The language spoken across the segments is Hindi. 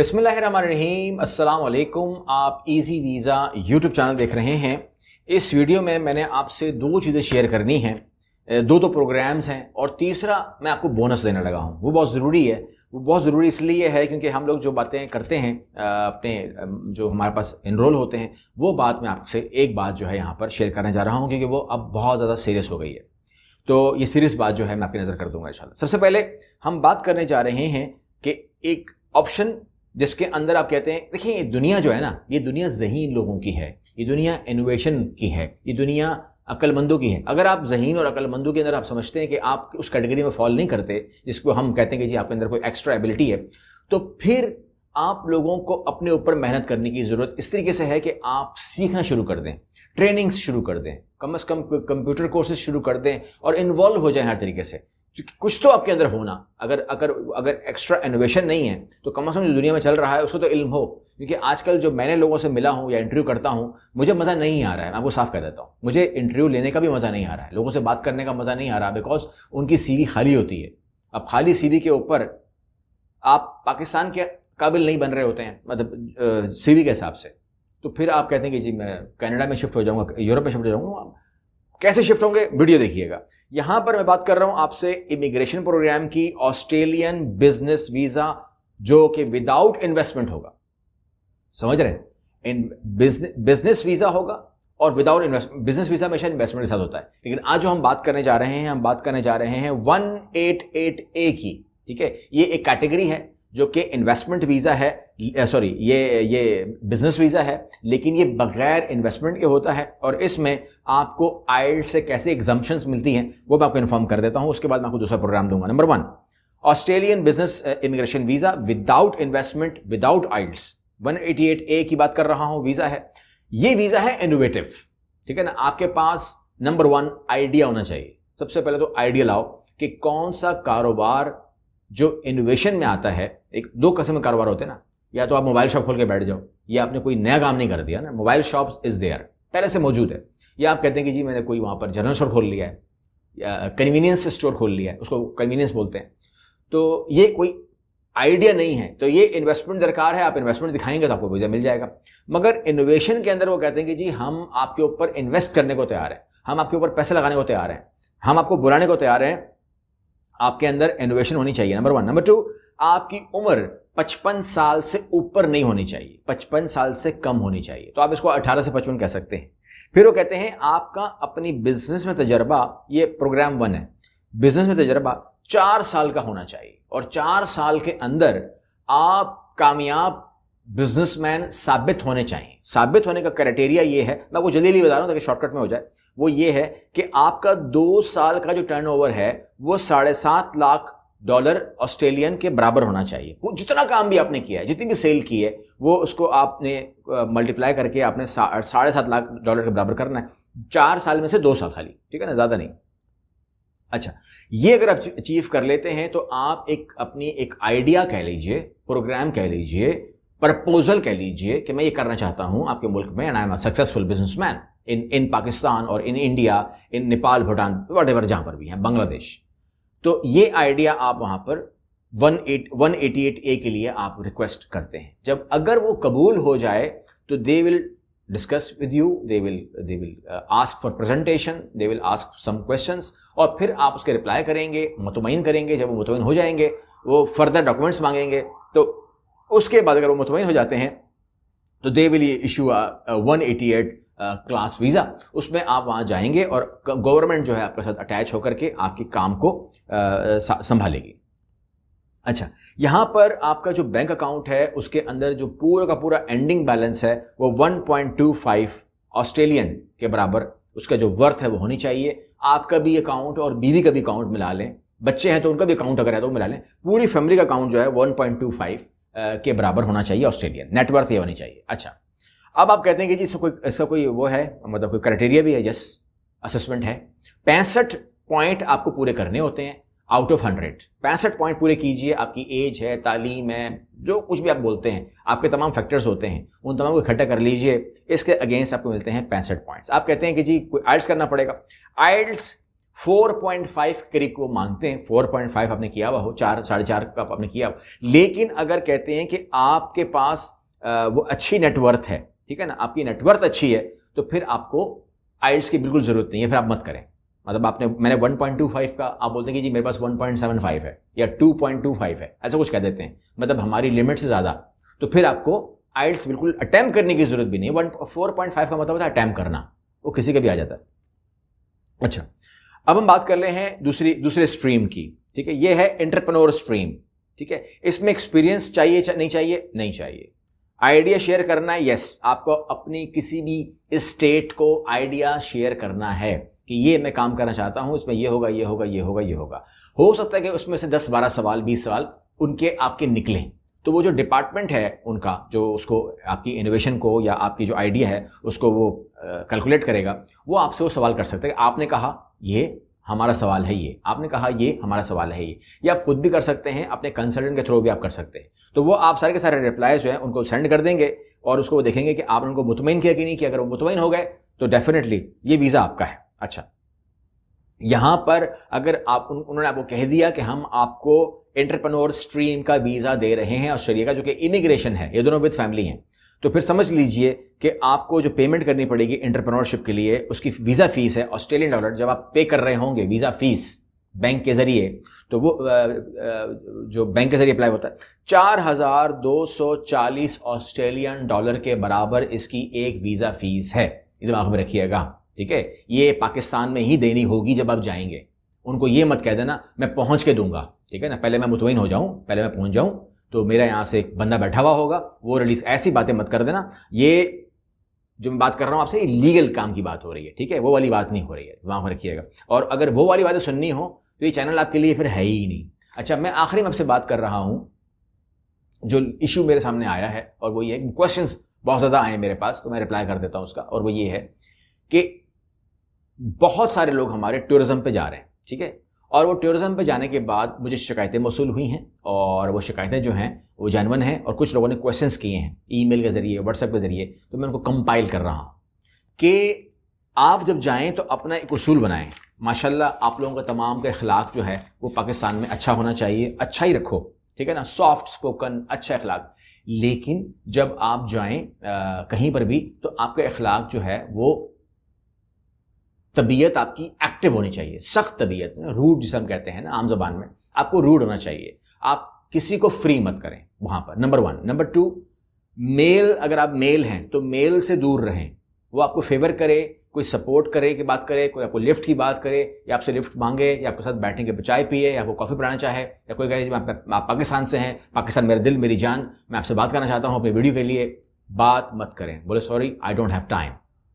अस्सलाम वालेकुम आप इजी वीज़ा यूट्यूब चैनल देख रहे हैं इस वीडियो में मैंने आपसे दो चीज़ें शेयर करनी हैं दो दो तो प्रोग्राम्स हैं और तीसरा मैं आपको बोनस देने लगा हूँ वो बहुत ज़रूरी है वो बहुत ज़रूरी इसलिए है क्योंकि हम लोग जो बातें करते हैं अपने जो हमारे पास इनरोल होते हैं वो बात मैं आपसे एक बात जो है यहाँ पर शेयर करने जा रहा हूँ क्योंकि वो अब बहुत ज़्यादा सीरियस हो गई है तो ये सीरियस बात जो है मैं आपकी नज़र कर दूंगा इंशाल्लाह सबसे पहले हम बात करने जा रहे हैं कि एक ऑप्शन जिसके अंदर आप कहते हैं देखिए ये दुनिया जो है ना ये दुनिया जहीन लोगों की है ये दुनिया इनोवेशन की है ये दुनिया अक्लमंदों की है अगर आप जहीन और अक्लमंदों के अंदर आप समझते हैं कि आप उस कैटेगरी में फॉल नहीं करते जिसको हम कहते हैं कि जी आपके अंदर कोई एक्स्ट्रा एबिलिटी है तो फिर आप लोगों को अपने ऊपर मेहनत करने की ज़रूरत इस तरीके से है कि आप सीखना शुरू कर दें ट्रेनिंग्स शुरू कर दें कम अज़ कम कंप्यूटर कोर्सेज शुरू कर दें और इन्वॉल्व हो जाए हर तरीके से कुछ तो आपके अंदर होना अगर अगर अगर एक्स्ट्रा इनोवेशन नहीं है तो कम से कम जो दुनिया में चल रहा है उसको तो इल्म हो क्योंकि आजकल जो मैंने लोगों से मिला हूँ या इंटरव्यू करता हूँ मुझे मज़ा नहीं आ रहा है मैं आपको साफ कह देता हूँ मुझे इंटरव्यू लेने का भी मज़ा नहीं आ रहा है लोगों से बात करने का मज़ा नहीं आ रहा बिकॉज उनकी सीरी खाली होती है अब खाली सीरी के ऊपर आप पाकिस्तान के काबिल नहीं बन रहे होते हैं मतलब सीरी के हिसाब से तो फिर आप कहते हैं कि जी मैं कनाडा में शिफ्ट हो जाऊँगा यूरोप में शिफ्ट हो जाऊँगा कैसे शिफ्ट होंगे वीडियो देखिएगा यहां पर मैं बात कर रहा हूं आपसे इमिग्रेशन प्रोग्राम की ऑस्ट्रेलियन बिजनेस वीजा जो कि विदाउट इन्वेस्टमेंट होगा समझ रहे हैं बिजनेस वीजा होगा और विदाउट इन्वेस्टमेंट बिजनेस वीजा हमेशा इन्वेस्टमेंट के साथ होता है लेकिन आज जो हम बात करने जा रहे हैं हम बात करने जा रहे हैं एट ए की ठीक है ये एक कैटेगरी है जो कि इन्वेस्टमेंट वीज़ा है सॉरी ये ये बिजनेस वीज़ा है लेकिन ये बगैर इन्वेस्टमेंट के होता है और इसमें आपको आइल्ड से कैसे एग्जाम्शन मिलती हैं वो मैं आपको इन्फॉर्म कर देता हूँ उसके बाद मैं आपको दूसरा प्रोग्राम दूंगा number one Australian business immigration visa without investment without IELTS at a की बात कर रहा हूँ वीज़ा है ये वीज़ा है इनोवेटिव ठीक है ना आपके पास नंबर वन आइडिया होना चाहिए सबसे पहले तो आइडिया लाओ कि कौन सा कारोबार जो इनोवेशन में आता है एक दो कसम कारोबार होते हैं ना या तो आप मोबाइल शॉप खोल के बैठ जाओ या आपने कोई नया काम नहीं कर दिया ना मोबाइल शॉप इज़ देयर पहले से मौजूद है या आप कहते हैं कि जी मैंने कोई वहाँ पर जनरल स्टोर खोल लिया है या कन्वीनियंस स्टोर खोल लिया है उसको कन्वीनियंस बोलते हैं तो ये कोई आइडिया नहीं है तो ये इन्वेस्टमेंट दरकार है आप इन्वेस्टमेंट दिखाएंगे तो आपको वीज़ा मिल जाएगा मगर इनोवेशन के अंदर वो कहते हैं कि जी हम आपके ऊपर इन्वेस्ट करने को तैयार हैं हम आपके ऊपर पैसे लगाने को तैयार हैं हम आपको बुलाने को तैयार हैं आपके अंदर इनोवेशन होनी चाहिए नंबर वन नंबर टू आपकी उम्र 55 साल से ऊपर नहीं होनी चाहिए 55 साल से कम होनी चाहिए तो आप इसको 18 से 55 कह सकते हैं फिर वो कहते हैं आपका अपनी बिजनेस में तजर्बा ये प्रोग्राम वन है बिजनेस में तजर्बा चार साल का होना चाहिए और चार साल के अंदर आप कामयाब बिजनेसमैन साबित होने चाहिए साबित होने का क्राइटेरिया ये है मैं वो जल्दी बता रहा हूं ताकि शॉर्टकट में हो जाए वो ये है कि आपका दो साल का जो टर्नओवर है वो साढ़े सात लाख डॉलर ऑस्ट्रेलियन के बराबर होना चाहिए वो जितना काम भी आपने किया है जितनी भी सेल की है वो उसको आपने मल्टीप्लाई करके आपने साढ़े सात लाख डॉलर के बराबर करना है चार साल में से दो साल खाली ठीक है ना ज़्यादा नहीं अच्छा ये अगर आप अचीव कर लेते हैं तो आप एक अपनी एक आइडिया कह लीजिए प्रोग्राम कह लीजिए प्रपोजल कह लीजिए कि मैं ये करना चाहता हूं आपके मुल्क में and I am a successful businessman in in Pakistan और in India in Nepal Bhutan whatever जहां पर भी हैं बांग्लादेश तो ये आइडिया आप वहां पर 188 ए के लिए आप रिक्वेस्ट करते हैं जब अगर वो कबूल हो जाए तो they will discuss with you they will they will ask for presentation they will ask some question और फिर आप उसके रिप्लाई करेंगे मुतमिन करेंगे जब वो मुतमिन हो जाएंगे वो फर्दर डॉक्यूमेंट्स मांगेंगे तो उसके बाद अगर वो मुतमिन हो जाते हैं तो they will issue one eighty eight class visa उसमें आप वहाँ जाएंगे और गवर्नमेंट जो है आपके साथ अटैच होकर के आपके काम को संभालेगी अच्छा यहाँ पर आपका जो बैंक अकाउंट है उसके अंदर जो पूरा का पूरा एंडिंग बैलेंस है वो 1.25 ऑस्ट्रेलियन के बराबर उसका जो वर्थ है वो होनी चाहिए आपका भी अकाउंट और बीवी का भी अकाउंट मिला लें बच्चे हैं तो उनका भी अकाउंट अगर है तो मिला लें पूरी फैमिली का अकाउंट जो है वन के बराबर होना चाहिए ऑस्ट्रेलियन नेटवर्थ ये होनी चाहिए अच्छा अब आप कहते हैं कि जी इसका कोई इसका कोई वो है मतलब कोई क्राइटेरिया भी है यस असेसमेंट है पैंसठ पॉइंट आपको पूरे करने होते हैं आउट ऑफ हंड्रेड पैंसठ पॉइंट पूरे कीजिए आपकी एज है तालीम है जो कुछ भी आप बोलते हैं आपके तमाम फैक्टर्स होते हैं उन तमाम को इकट्ठा कर लीजिए इसके अगेंस्ट आपको मिलते हैं पैंसठ पॉइंट्स आप कहते हैं कि जी कोई आइल्स करना पड़ेगा आइल्स 4.5 करीब को मांगते हैं 4.5 आपने किया हुआ हो चार साढ़े चार का आपने किया हुआ लेकिन अगर कहते हैं कि आपके पास वो अच्छी नेटवर्थ है ठीक है ना आपकी नेटवर्थ अच्छी है तो फिर आपको आइल्स की बिल्कुल ज़रूरत नहीं है फिर आप मत करें मतलब आपने मैंने 1.25 का आप बोलते हैं कि जी मेरे पास 1.75 है या 2.25 है ऐसा कुछ कह देते हैं मतलब हमारी लिमिट से ज़्यादा तो फिर आपको आइल्स बिल्कुल अटैम्प करने की ज़रूरत भी नहीं वन फोर पॉइंट फाइव का मतलब होता है अटैम्प करना वो किसी का भी आ जाता है अच्छा अब हम बात कर रहे हैं दूसरी दूसरे स्ट्रीम की ठीक है ये है इंटरप्रनोर स्ट्रीम ठीक है इसमें एक्सपीरियंस चाहिए चा, नहीं चाहिए नहीं चाहिए आइडिया शेयर करना है यस आपको अपनी किसी भी स्टेट को आइडिया शेयर करना है कि ये मैं काम करना चाहता हूँ इसमें ये होगा ये होगा ये होगा ये होगा हो सकता है कि उसमें से दस बारह सवाल बीस सवाल उनके आपके निकले तो वो जो डिपार्टमेंट है उनका जो उसको आपकी इनोवेशन को या आपकी जो आइडिया है उसको वो कैलकुलेट करेगा वो आपसे वो सवाल कर सकते हैं आपने कहा ये हमारा सवाल है ये आपने कहा ये हमारा सवाल है ये ये आप खुद भी कर सकते हैं अपने कंसल्टेंट के थ्रू भी आप कर सकते हैं तो वो आप सारे के सारे रिप्लाई जो है उनको सेंड कर देंगे और उसको वो देखेंगे कि आपने उनको मुतमिन किया कि नहीं किया अगर वो मुतमिन हो गए तो डेफिनेटली ये वीज़ा आपका है अच्छा यहाँ पर अगर आप उन, उन्होंने आपको कह दिया कि हम आपको एंटरप्रनोर स्ट्रीम का वीज़ा दे रहे हैं ऑस्ट्रेलिया का जो कि इमिग्रेशन है ये दोनों विद फैमिली हैं तो फिर समझ लीजिए कि आपको जो पेमेंट करनी पड़ेगी एंटरप्रेन्योरशिप के लिए उसकी वीज़ा फीस है ऑस्ट्रेलियन डॉलर जब आप पे कर रहे होंगे वीज़ा फीस बैंक के ज़रिए तो वो जो बैंक के ज़रिए अप्लाई होता है चार हज़ार दो सौ चालीस ऑस्ट्रेलियन डॉलर के बराबर इसकी एक वीज़ा फीस है ये दिमाग में रखिएगा ठीक है ये पाकिस्तान में ही देनी होगी जब आप जाएंगे उनको ये मत कह देना मैं पहुंच के दूंगा ठीक है ना पहले मैं मुतमिन हो जाऊं पहले मैं पहुंच जाऊं तो मेरा यहाँ से एक बंदा बैठा हुआ होगा वो रिलीज ऐसी बातें मत कर देना ये जो मैं बात कर रहा हूँ आपसे लीगल काम की बात हो रही है ठीक है वो वाली बात नहीं हो रही है वहाँ पर रखिएगा और अगर वो वाली बातें सुननी हो तो ये चैनल आपके लिए फिर है ही नहीं अच्छा मैं आखिरी में आपसे बात कर रहा हूँ जो इशू मेरे सामने आया है और वो ये क्वेश्चन बहुत ज़्यादा आए मेरे पास तो मैं रिप्लाई कर देता हूँ उसका और वो ये है कि बहुत सारे लोग हमारे टूरिज़्म पे जा रहे हैं ठीक है और वो टूरिज़म पे जाने के बाद मुझे शिकायतें मौसू हुई हैं और वो शिकायतें जो हैं वो जानवन हैं और कुछ लोगों ने क्वेश्चन किए हैं ईमेल के ज़रिए व्हाट्सएप के ज़रिए तो मैं उनको कंपाइल कर रहा हूँ कि आप जब जाएँ तो अपना एक असूल बनाएँ माशाल्लाह आप लोगों का तमाम का अखलाक जो है वो पाकिस्तान में अच्छा होना चाहिए अच्छा ही रखो ठीक है ना सॉफ्ट स्पोकन अच्छा अखलाक लेकिन जब आप जाएं आ, कहीं पर भी तो आपका अखलाक जो है वो तबीयत आपकी एक्टिव होनी चाहिए सख्त तबीयत रूड जिसे हम कहते हैं ना आम जबान में आपको रूड होना चाहिए आप किसी को फ्री मत करें वहां पर number one number two mail अगर आप मेल हैं तो मेल से दूर रहें वो आपको फेवर करे कोई सपोर्ट करे की बात करे कोई आपको लिफ्ट की बात करे या आपसे लिफ्ट मांगे या आपके साथ बैठने के बचाए पिए या आपको कॉफ़ी पिलाना चाहे या कोई कहे आप, आप पाकिस्तान से हैं पाकिस्तान मेरा दिल मेरी जान मैं आपसे बात करना चाहता हूँ अपनी वीडियो के लिए बात मत करें बोले sorry I don't have time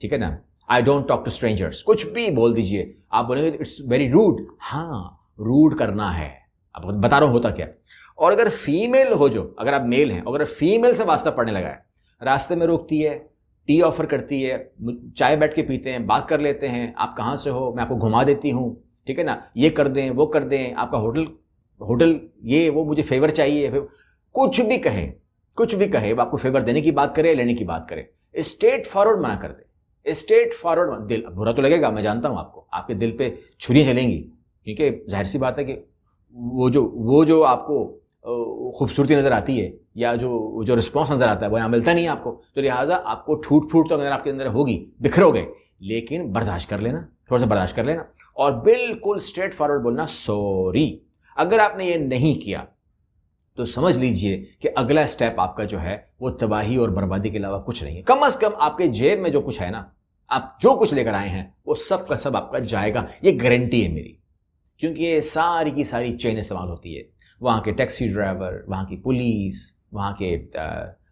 ठीक है ना I don't talk to strangers कुछ भी बोल दीजिए आप बोलेंगे इट्स वेरी रूड हाँ रूड करना है अब बता रहा हूँ होता क्या और अगर फीमेल हो जो अगर आप मेल हैं अगर फीमेल से वास्ता पड़ने लगा है रास्ते में रोकती है टी ऑफर करती है चाय बैठ के पीते हैं बात कर लेते हैं आप कहाँ से हो मैं आपको घुमा देती हूँ ठीक है ना ये कर दें वो कर दें आपका होटल होटल ये वो मुझे फेवर चाहिए फेवर, कुछ भी कहे कुछ भी कहे वो आपको फेवर देने की बात करे लेने की बात करे स्ट्रेट फॉरवर्ड मना कर दे स्ट्रेट फॉरवर्ड वन दिल बुरा तो लगेगा मैं जानता हूँ आपको आपके दिल पे छुरी चलेंगी क्योंकि जाहिर सी बात है कि वो जो वो जो आपको खूबसूरती नज़र आती है या जो जो रिस्पॉन्स नज़र आता है वो यहाँ मिलता नहीं है आपको तो लिहाजा आपको ठूट फूट तो अगर आपके अंदर होगी बिखरोगे लेकिन बर्दाश्त कर लेना थोड़ा सा बर्दाश्त कर लेना और बिल्कुल स्ट्रेट फॉरवर्ड बोलना सॉरी अगर आपने ये नहीं किया तो समझ लीजिए कि अगला स्टेप आपका जो है वो तबाही और बर्बादी के अलावा कुछ नहीं है कम अज कम आपके जेब में जो कुछ है ना आप जो कुछ लेकर आए हैं वो सब का सब आपका जाएगा ये गारंटी है मेरी क्योंकि ये सारी की सारी चेन इस्तेमाल होती है वहाँ के टैक्सी ड्राइवर वहाँ की पुलिस वहाँ के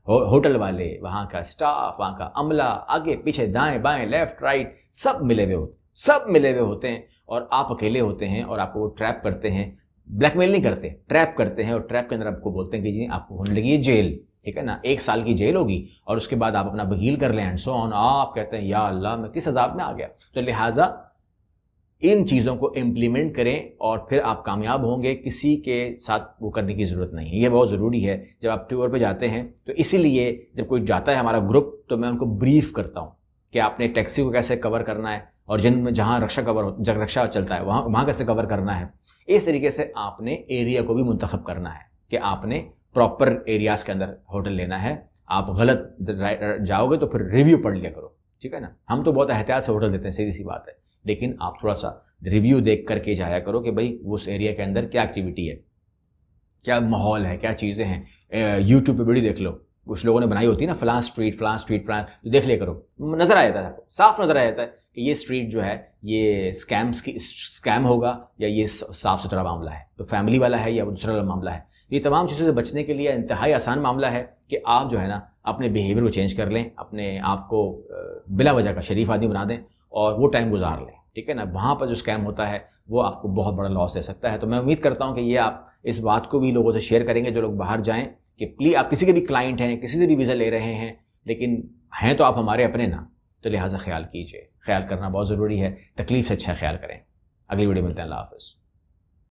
हो, होटल वाले वहाँ का स्टाफ वहाँ का अमला आगे पीछे दाएं बाएं लेफ्ट राइट सब मिले हुए होते सब मिले हुए होते हैं और आप अकेले होते हैं और आपको वो ट्रैप करते हैं ब्लैकमेल नहीं करते ट्रैप करते हैं और ट्रैप के अंदर आपको बोलते हैं कि जी आपको होने लगी है जेल ठीक है ना एक साल की जेल होगी और उसके बाद आप अपना वकील कर लें एंड सो ऑन आप कहते हैं या अल्लाह मैं किस अजाब में आ गया तो लिहाजा इन चीज़ों को इम्प्लीमेंट करें और फिर आप कामयाब होंगे किसी के साथ वो करने की ज़रूरत नहीं है ये बहुत ज़रूरी है जब आप टूर पर जाते हैं तो इसीलिए जब कोई जाता है हमारा ग्रुप तो मैं उनको ब्रीफ करता हूँ कि आपने टैक्सी को कैसे कवर करना है और जिनमें जहाँ रक्षा कवर जब रक्षा चलता है वहाँ वहाँ कैसे कवर करना है इस तरीके से आपने एरिया को भी मुंतखब करना है कि आपने प्रॉपर एरियाज़ के अंदर होटल लेना है आप गलत जाओगे तो फिर रिव्यू पढ़ लिया करो ठीक है ना हम तो बहुत एहतियात से होटल देते हैं सीधी सी बात है लेकिन आप थोड़ा सा रिव्यू देख करके जाया करो कि भाई उस एरिया के अंदर क्या एक्टिविटी है क्या माहौल है क्या चीज़ें हैं यूट्यूब पे वीडियो देख लो कुछ लोगों ने बनाई होती है ना फलां स्ट्रीट फलां स्ट्रीट फलां देख लिया करो नज़र आ जाता है आपको साफ नज़र आ जाता है कि ये स्ट्रीट जो है ये स्कैम्स की स्कैम होगा या ये साफ़ सुथरा मामला है तो फैमिली वाला है या दूसरा वाला मामला है तो ये तमाम चीज़ों से बचने के लिए इंतहाई आसान मामला है कि आप जो है ना अपने बिहेवियर को चेंज कर लें अपने आप को बिला वजह का शरीफ आदमी बना दें और वो टाइम गुजार लें ठीक है ना वहाँ पर जो स्कैम होता है वो आपको बहुत बड़ा लॉस दे सकता है तो मैं उम्मीद करता हूँ कि ये आप इस बात को भी लोगों से शेयर करेंगे जो लोग बाहर जाएँ कि प्लीज़ आप किसी के भी क्लाइंट हैं किसी से भी वीज़ा ले रहे हैं लेकिन हैं तो आप हमारे अपने ना तो लिहाजा ख्याल कीजिए ख्याल करना बहुत ज़रूरी है तकलीफ़ से अच्छा ख्याल करें अगली वीडियो मिलते हैं अल्लाह हाफ़